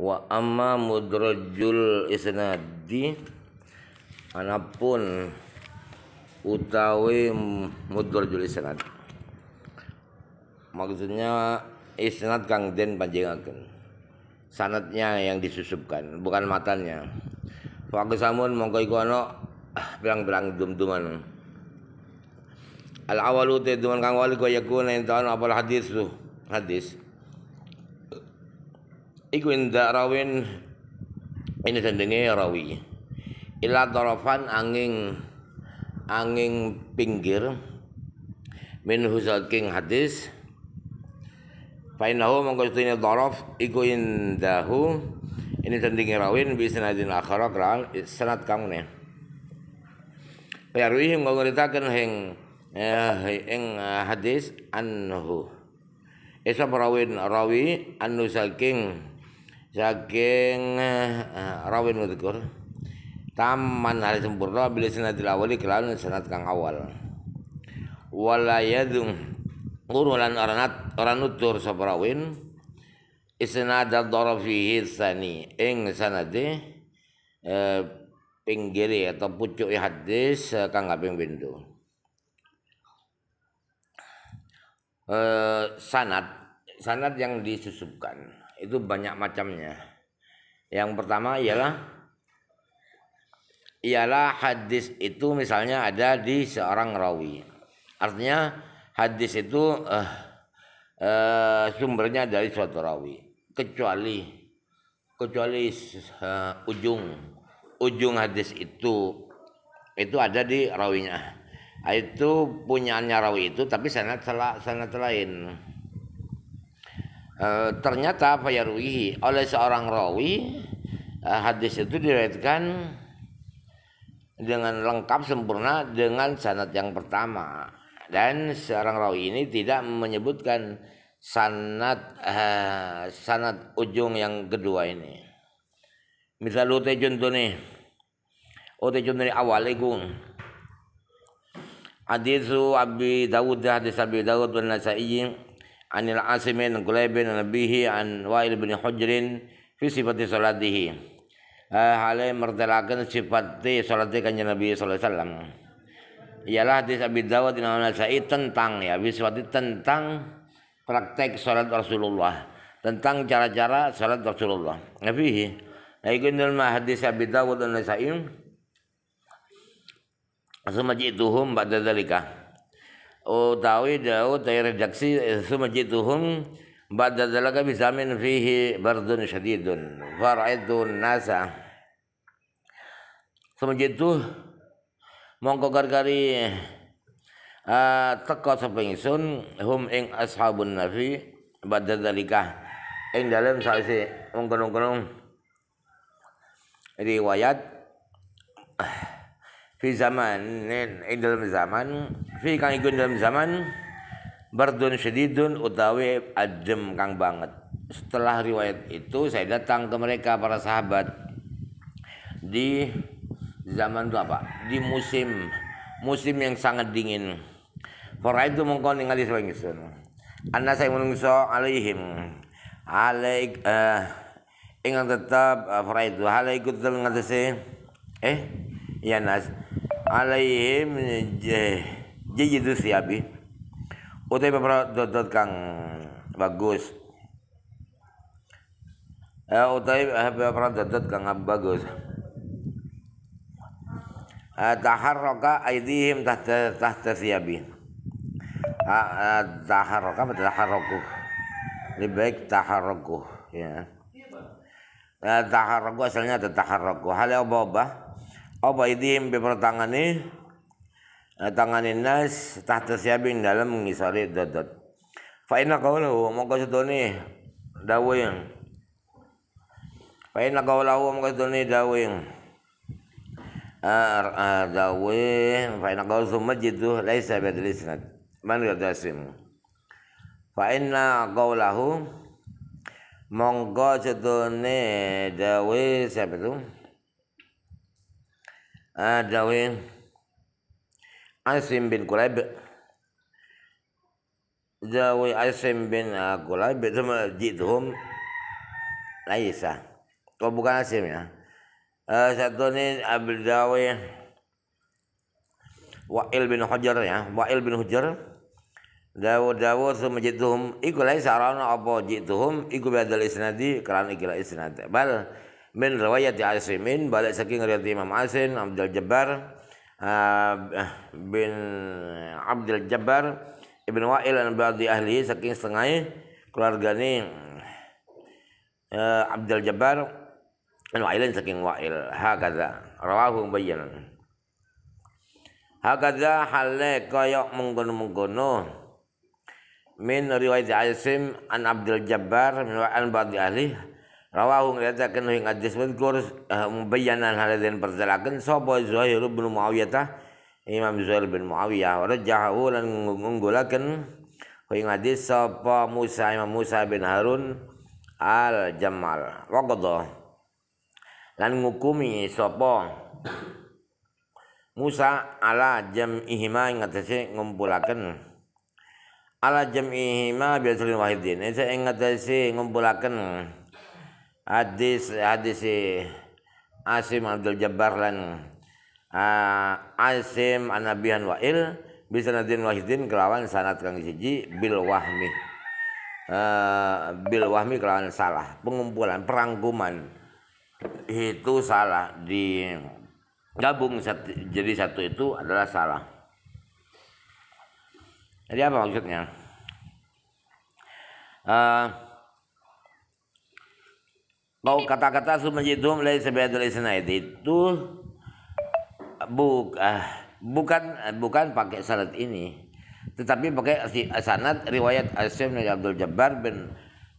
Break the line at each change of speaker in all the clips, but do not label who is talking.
wa amma mudrajul isnadi anapun utawi mudrajul isnad maksudnya isnad kang den panjengaken sanatnya yang disusupkan bukan matanya samun mongko iku ana bilang-bilang ah, dum-duman al awalu te duman kang wali kaya yakuna entaon apa hadis tuh hadis iku inda rawin ini sendenge rawi ila dorofan angin angin pinggir min king hadis Fainahu mengkutini dorof iku indahu ini tandingi rawin bisanadin akhara Senat sanad kang ne. Yarwihim mau ngeritakan eh eng eh, hadis anhu. esa rawin rawi anu saking saking eh, rawin mudzakkar taman hari sempurna bila senat dilawali kelawan sanad kang awal wala yadum urulan oranat oranutur saprawin isnad ad-darafihi sani, ing sanade eh, pinggiri atau pucuk hadis eh, kang kaping bintu eh, sanat sanad sanad yang disusupkan itu banyak macamnya. Yang pertama ialah ialah hadis itu misalnya ada di seorang rawi. Artinya hadis itu eh, eh, sumbernya dari suatu rawi kecuali kecuali uh, ujung ujung hadis itu itu ada di rawinya. Itu punyaannya rawi itu tapi sangat sangat lain e, ternyata fayaruihi oleh seorang rawi eh, hadis itu diriwayatkan dengan lengkap sempurna dengan sanad yang pertama dan seorang rawi ini tidak menyebutkan sanad uh, sanad ujung yang kedua ini Misal uti contohnya oh te contohnya awal ikum hadisu abi Dawud hadis abi Dawud dan Nasai anil asimin gulebin nabihi an wa'il bin hujrin fi sifati salatihi eh, hale mertelakan sifati sholati kanya nabi sallallahu alaihi wasallam ialah hadis Abi Dawud dan Nasai tentang ya biswati tentang praktek sholat Rasulullah tentang cara-cara sholat Rasulullah nabihi nah, nah ikunil hadis Abi Dawud dan Nasai tuhum ituhum ba'da dalika utawi Daud dari redaksi eh, sumajituhum ba'da dalaka bisamin fihi bardun syadidun faraidun nasa sumajitu mongko gargari uh, eh, eh, teko sapa sun hum ing ashabun nafi ba'da dalika ing dalem sakwise mengkono-kono riwayat fi zamanin ing dalam zaman fi kang igun dalam zaman bardun sedidun utawi adem kang banget setelah riwayat itu saya datang ke mereka para sahabat di zaman itu apa di musim musim yang sangat dingin Fora itu mengkon ningali sawang ingsun. Ana saya menungso alaihim. Alaik eh ingat tetap eh, fora itu halaikut tetap ngatasi eh ya nas alaihim jeh jadi itu siabi utai beberapa dot kang bagus eh utai beberapa eh, dot kang bagus eh, tahar roka aidihim tahta tahta siabi betul eh, tahar roku lebih baik roku ya roku asalnya ada roku hal apa apa apa aidihim beberapa tangan ini tanganin nas tahta syabin dalam mengisari dodot. fa inna qawlahu maka sedone dawing fa inna qawlahu maka sedone dawing dawing fa inna qawlahu summa laisa badil isnad man dasim. fa inna qawlahu monggo sedone dawe siapa itu dawing Asim bin Kulaib Zawi Asim bin ah, Kulaib sama majidhum Laisa Oh bukan Asim ya uh, Satu ini Abdul Zawi Wa'il bin Hujar ya Wa'il bin Hujar Dawud Dawud itu majidhum Iku laisa rana apa jidhum Iku badal isnadi Kerana ikilah isnadi Bal Min riwayat Asimin Balik saking riwayat Imam Asim Abdul Jabbar bin Abdul Jabbar Ibn Wa'il dan Badi Ahli saking setengah keluarga ini uh, eh, Abdul Jabbar dan saking Wa'il hakadha rawahu bayan hakadha halnya koyok menggunu-menggunu min riwayat Asim an Abdul Jabbar min Wa'il Badi Ahli Rawahu ngeliatakan ing ngadis mazkur eh, mubayyanan haladzin pertelakeun sapa Zuhair bin Muawiyah Imam Zuhair bin Muawiyah rajahu lan ngunggulakeun ing ngadis po Musa Imam Musa bin Harun Al Jamal wakodo lan ngukumi po Musa ala jam ihima ngatasi ngumpulakan ala ihima biasul wahidin ngatasi ngumpulakan Ngumpulakan hadis hadis si Asim Abdul Jabbar lan uh, Asim Anabian Wa'il bisa nadin wahidin kelawan sanat kang siji bil wahmi uh, bil wahmi kelawan salah pengumpulan perangkuman itu salah di gabung satu, jadi satu itu adalah salah jadi apa maksudnya uh, Mau kata-kata sumajidhum lai biadul isnaid itu buk ah bukan eh, bukan pakai sanad ini tetapi pakai sanad riwayat Asim dari Abdul Jabbar bin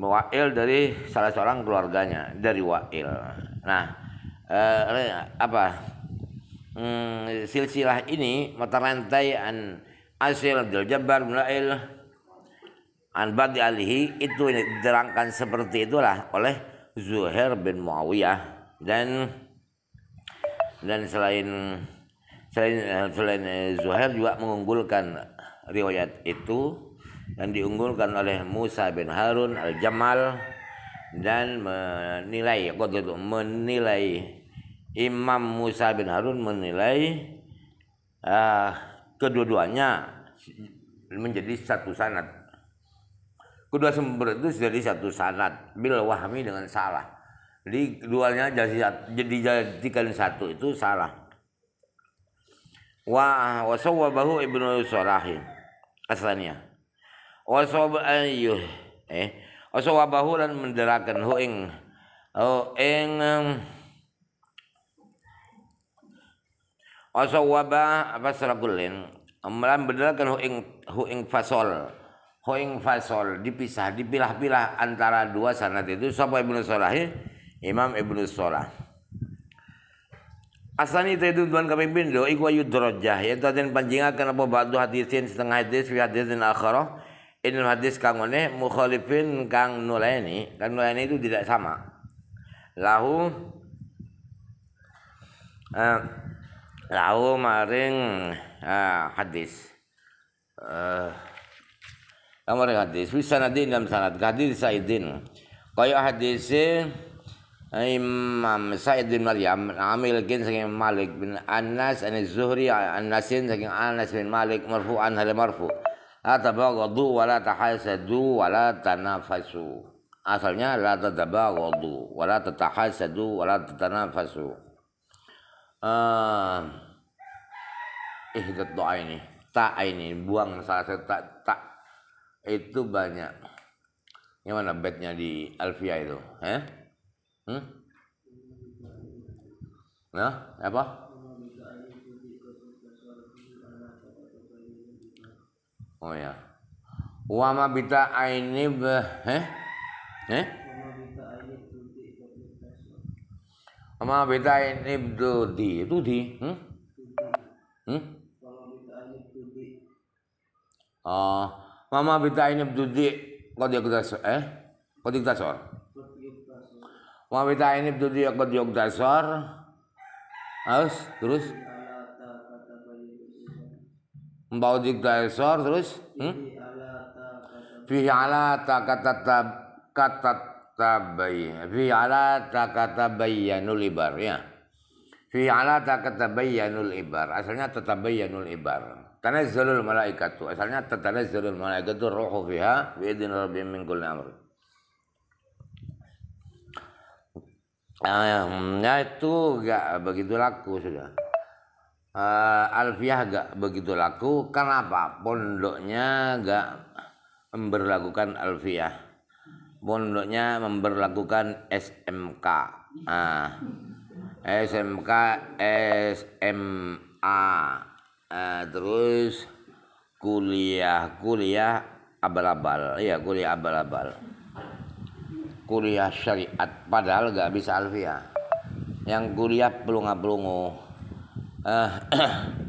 Muwail dari salah seorang keluarganya dari Wa'il. Nah, eh, apa? Hmm, silsilah ini mata rantai an Asim Abdul Jabbar bin Wa'il an Badi Alihi itu diterangkan seperti itulah oleh Zuhair bin Muawiyah dan dan selain selain eh, selain eh, Zuhair juga mengunggulkan riwayat itu yang diunggulkan oleh Musa bin Harun al-Jamal dan menilai itu menilai Imam Musa bin Harun menilai uh, kedua-duanya menjadi satu sanad Kedua sumber itu jadi satu sanat bil wahmi dengan salah. Jadi keduanya jadi jadi jadikan satu itu salah. Wa wasawwabahu Ibnu Solahin asalnya. Wasawab ayuh eh wasawabahu dan menderakan hu ing oh ing wasawaba apa seragulin? melan menderakan hu ing hu ing fasol Khoing fasol dipisah, dipilah-pilah antara dua sanad itu. Sapa Ibnu Solah? Imam Ibnu Solah. Asani itu tuan kami pindo iku ayu derajah ya taten panjingakan apa batu hadisin setengah hadis fi hadisin akhara. ini hadis kangone mukhalifin kang nulaini kan nulaini itu tidak sama lahu uh, lahu maring eh, hadis eh, Nomor hadis fi sanadin dalam sanad hadis Saidin. Kaya hadis eh, Imam Sa'id bin Maryam amil kin saking Malik bin Anas an Zuhri anasin Nasin saking Anas bin Malik marfu'an hal marfu. La tabaghadu wa la tahasadu wa la tanafasu. Asalnya la tatabaghadu wa la tahasadu wa la Eh, uh, eh, doa ini, tak ini, buang salah satu tak tak itu banyak. gimana mana bednya di Alfia itu? Eh? Hmm? Nah, apa? Oh ya. Wama bita aini eh? Eh? Wama bita aini di, itu di hmm? Hmm? Oh, Mama bitain ibdudi qad dasor eh qad dasor. Mama bitain ibdudi qad dasor. Terus terus Mbau dasor terus hmm? Fihi ala takatatab katatabay. Fi ala takatabayyanul nulibar ya. Fi ala tatabayyanul ibar. Asalnya tatabayyanul ibar. Tanazzalul malaikatu. Asalnya tatanazzalul malaikatu ruhu fiha bi'idin rabbim min kulli amr. Ah, ya itu gak begitu laku sudah. Uh, Alfiah gak begitu laku kenapa pondoknya gak memberlakukan Alfiah pondoknya memberlakukan SMK ah SMK SMA eh, terus kuliah kuliah abal-abal ya kuliah abal-abal kuliah syariat padahal gak bisa Alfia yang kuliah pelunga-pelungu eh,